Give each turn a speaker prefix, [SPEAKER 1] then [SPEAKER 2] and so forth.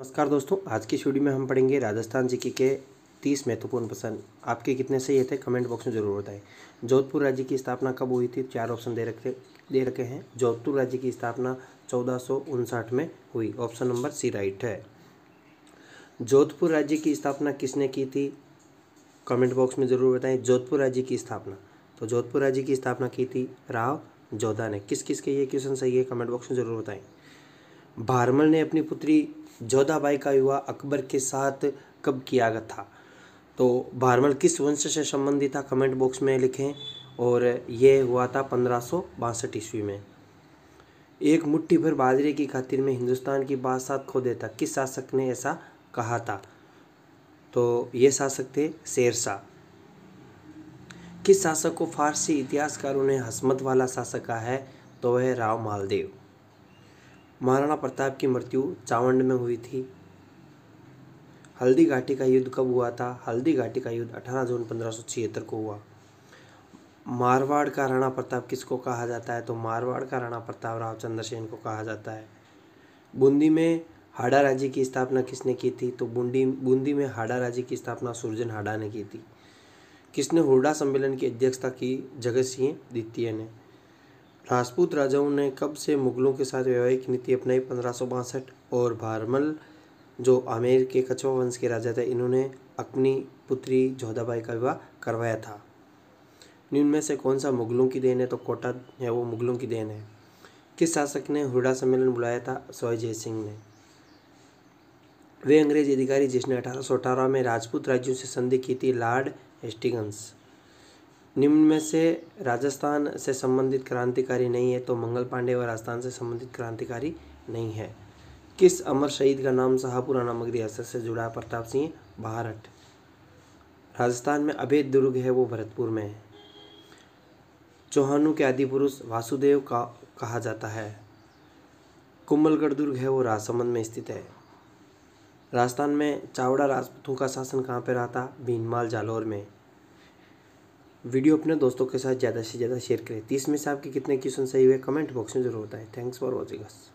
[SPEAKER 1] नमस्कार दोस्तों आज की वीडियो में हम पढ़ेंगे राजस्थान जी के तीस महत्वपूर्ण प्रश्न आपके कितने सही थे कमेंट बॉक्स में जरूर बताएं जोधपुर राज्य की स्थापना कब हुई थी चार ऑप्शन दे रखे दे रखे हैं जोधपुर राज्य की स्थापना चौदह में हुई ऑप्शन नंबर सी राइट है जोधपुर राज्य की स्थापना किसने की थी कमेंट बॉक्स में ज़रूर बताएं जोधपुर राज्य की स्थापना तो जोधपुर राज्य की स्थापना की थी राव जोधा ने किस किस के ये क्वेश्चन सही है कमेंट बॉक्स में ज़रूर बताएं भारमल ने अपनी पुत्री जोधाबाई का विवाह अकबर के साथ कब किया था तो भारमल किस वंश से संबंधित था कमेंट बॉक्स में लिखें और यह हुआ था पंद्रह सौ बासठ ईस्वी में एक मुट्ठी भर बाजरे की खातिर में हिंदुस्तान की बादशाह खो देता किस शासक ने ऐसा कहा था तो ये शासक थे शेरशाह किस शासक को फारसी इतिहासकारों ने हसमत वाला शासक कहा है तो वह राव मालदेव महाराणा प्रताप की मृत्यु चावंड में हुई थी हल्दी घाटी का युद्ध कब हुआ था हल्दी घाटी का युद्ध 18 जून पंद्रह को हुआ मारवाड़ का राणा प्रताप किसको कहा जाता है तो मारवाड़ का राणा प्रताप रावचंद्र सेन को कहा जाता है बूंदी में हाडा राज्य की स्थापना किसने की थी तो बूंदी बूंदी में हाडा राज्य की स्थापना सुरजन हाडा ने की थी किसने हुडा सम्मेलन की अध्यक्षता की जगत सिंह द्वितीय ने राजपूत राजाओं ने कब से मुगलों के साथ वैवाहिक नीति अपनाई पंद्रह और भारमल जो आमेर के कछवा वंश के राजा थे इन्होंने अपनी पुत्री जोधाबाई का विवाह करवाया था निम्न से कौन सा मुगलों की देन है तो कोटा है वो मुगलों की देन है किस शासक ने हुडा सम्मेलन बुलाया था सोय जय सिंह ने वे अंग्रेज अधिकारी जिसने अठारह में राजपूत राज्यों से संधि की थी लॉर्ड एस्टिगंस निम्न में से राजस्थान से संबंधित क्रांतिकारी नहीं है तो मंगल पांडे व राजस्थान से संबंधित क्रांतिकारी नहीं है किस अमर शहीद का नाम शाहपुरा नामक रियासत से जुड़ा प्रताप सिंह भारत राजस्थान में अभेद दुर्ग है वो भरतपुर में है चौहानों के आदि पुरुष वासुदेव का कहा जाता है कुंभलगढ़ दुर्ग है वो राजसमंद में स्थित है राजस्थान में चावड़ा राजपूतों का शासन कहाँ पर रहा था भीनमाल जालौर में वीडियो अपने दोस्तों के साथ ज़्यादा से ज़्यादा शेयर करें तीस में से आपके कितने क्वेश्चन सही हुए कमेंट बॉक्स में जरूर बताएं थैंक्स फॉर वॉचिंग अस